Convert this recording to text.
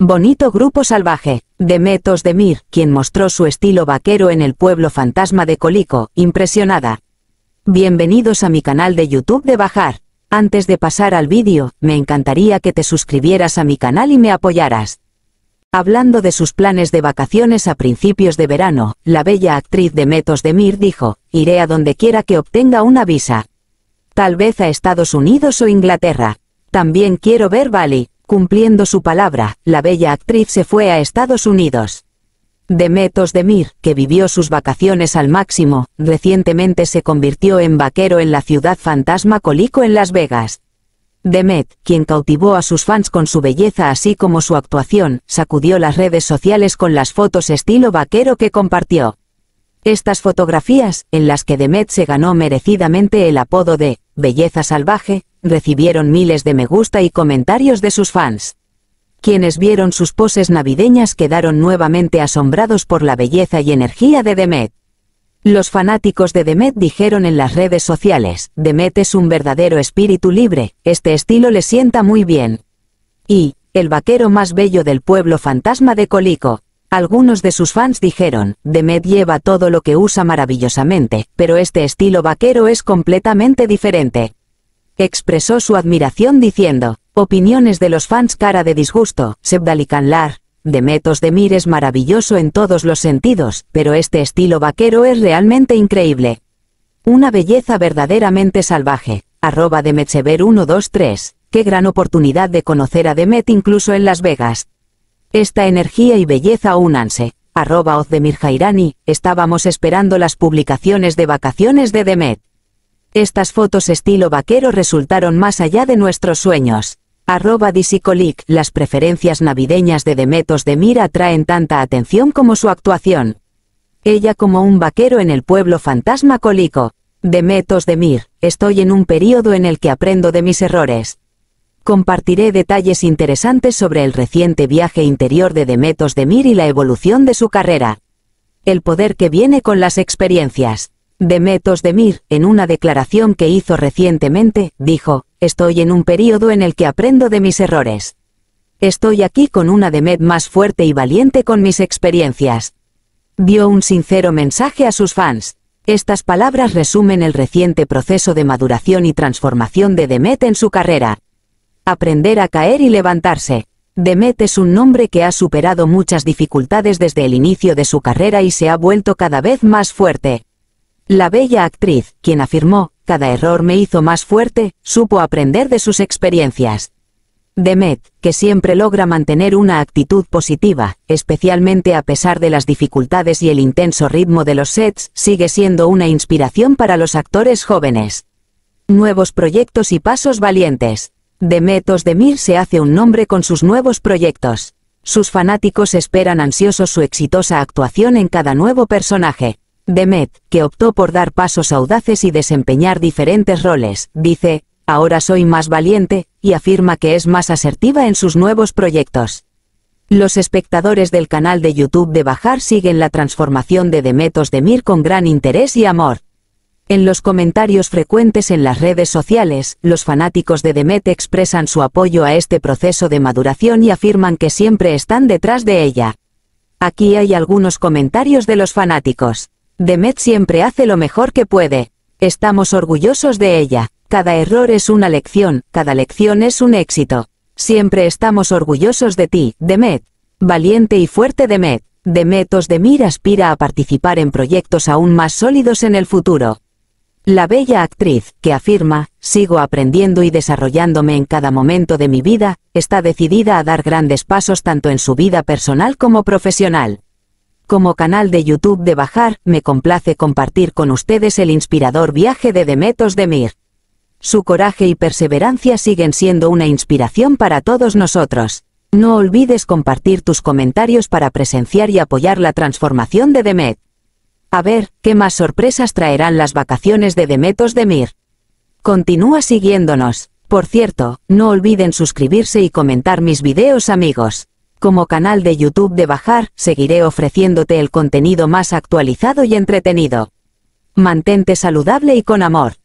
Bonito grupo salvaje, de Metos de Mir, quien mostró su estilo vaquero en el pueblo fantasma de Colico, impresionada. Bienvenidos a mi canal de YouTube de Bajar. Antes de pasar al vídeo, me encantaría que te suscribieras a mi canal y me apoyaras. Hablando de sus planes de vacaciones a principios de verano, la bella actriz de Metos de Mir dijo, iré a donde quiera que obtenga una visa. Tal vez a Estados Unidos o Inglaterra. También quiero ver Bali, Cumpliendo su palabra, la bella actriz se fue a Estados Unidos. Demet Ozdemir, que vivió sus vacaciones al máximo, recientemente se convirtió en vaquero en la ciudad fantasma Colico en Las Vegas. Demet, quien cautivó a sus fans con su belleza así como su actuación, sacudió las redes sociales con las fotos estilo vaquero que compartió. Estas fotografías, en las que Demet se ganó merecidamente el apodo de Belleza Salvaje, recibieron miles de me gusta y comentarios de sus fans. Quienes vieron sus poses navideñas quedaron nuevamente asombrados por la belleza y energía de Demet. Los fanáticos de Demet dijeron en las redes sociales, Demet es un verdadero espíritu libre, este estilo le sienta muy bien. Y, el vaquero más bello del pueblo fantasma de Colico. Algunos de sus fans dijeron, Demet lleva todo lo que usa maravillosamente, pero este estilo vaquero es completamente diferente. Expresó su admiración diciendo, opiniones de los fans cara de disgusto, Sebdalicanlar, Demet Demir es maravilloso en todos los sentidos, pero este estilo vaquero es realmente increíble. Una belleza verdaderamente salvaje. Arroba Demetsever 123. Qué gran oportunidad de conocer a Demet incluso en Las Vegas. Esta energía y belleza únanse. Arroba Oz estábamos esperando las publicaciones de vacaciones de Demet. Estas fotos estilo vaquero resultaron más allá de nuestros sueños. Arroba Disicolic, las preferencias navideñas de Demet de atraen tanta atención como su actuación. Ella como un vaquero en el pueblo fantasma colico. Demet de estoy en un periodo en el que aprendo de mis errores compartiré detalles interesantes sobre el reciente viaje interior de Demetos Demir y la evolución de su carrera. El poder que viene con las experiencias. Demetos Demir, en una declaración que hizo recientemente, dijo, estoy en un periodo en el que aprendo de mis errores. Estoy aquí con una Demet más fuerte y valiente con mis experiencias. Dio un sincero mensaje a sus fans. Estas palabras resumen el reciente proceso de maduración y transformación de Demet en su carrera. Aprender a caer y levantarse. Demet es un nombre que ha superado muchas dificultades desde el inicio de su carrera y se ha vuelto cada vez más fuerte. La bella actriz, quien afirmó, cada error me hizo más fuerte, supo aprender de sus experiencias. Demet, que siempre logra mantener una actitud positiva, especialmente a pesar de las dificultades y el intenso ritmo de los sets, sigue siendo una inspiración para los actores jóvenes. Nuevos proyectos y pasos valientes. Demetos Demir se hace un nombre con sus nuevos proyectos. Sus fanáticos esperan ansiosos su exitosa actuación en cada nuevo personaje. Demet, que optó por dar pasos audaces y desempeñar diferentes roles, dice, ahora soy más valiente, y afirma que es más asertiva en sus nuevos proyectos. Los espectadores del canal de YouTube de Bajar siguen la transformación de Demetos Demir con gran interés y amor. En los comentarios frecuentes en las redes sociales, los fanáticos de Demet expresan su apoyo a este proceso de maduración y afirman que siempre están detrás de ella. Aquí hay algunos comentarios de los fanáticos. Demet siempre hace lo mejor que puede. Estamos orgullosos de ella. Cada error es una lección, cada lección es un éxito. Siempre estamos orgullosos de ti, Demet. Valiente y fuerte Demet. Demet Osdemir aspira a participar en proyectos aún más sólidos en el futuro. La bella actriz, que afirma, sigo aprendiendo y desarrollándome en cada momento de mi vida, está decidida a dar grandes pasos tanto en su vida personal como profesional. Como canal de YouTube de Bajar, me complace compartir con ustedes el inspirador viaje de Demetos Demir. Su coraje y perseverancia siguen siendo una inspiración para todos nosotros. No olvides compartir tus comentarios para presenciar y apoyar la transformación de Demet. A ver, ¿qué más sorpresas traerán las vacaciones de Demetos de Mir? Continúa siguiéndonos. Por cierto, no olviden suscribirse y comentar mis videos amigos. Como canal de YouTube de Bajar, seguiré ofreciéndote el contenido más actualizado y entretenido. Mantente saludable y con amor.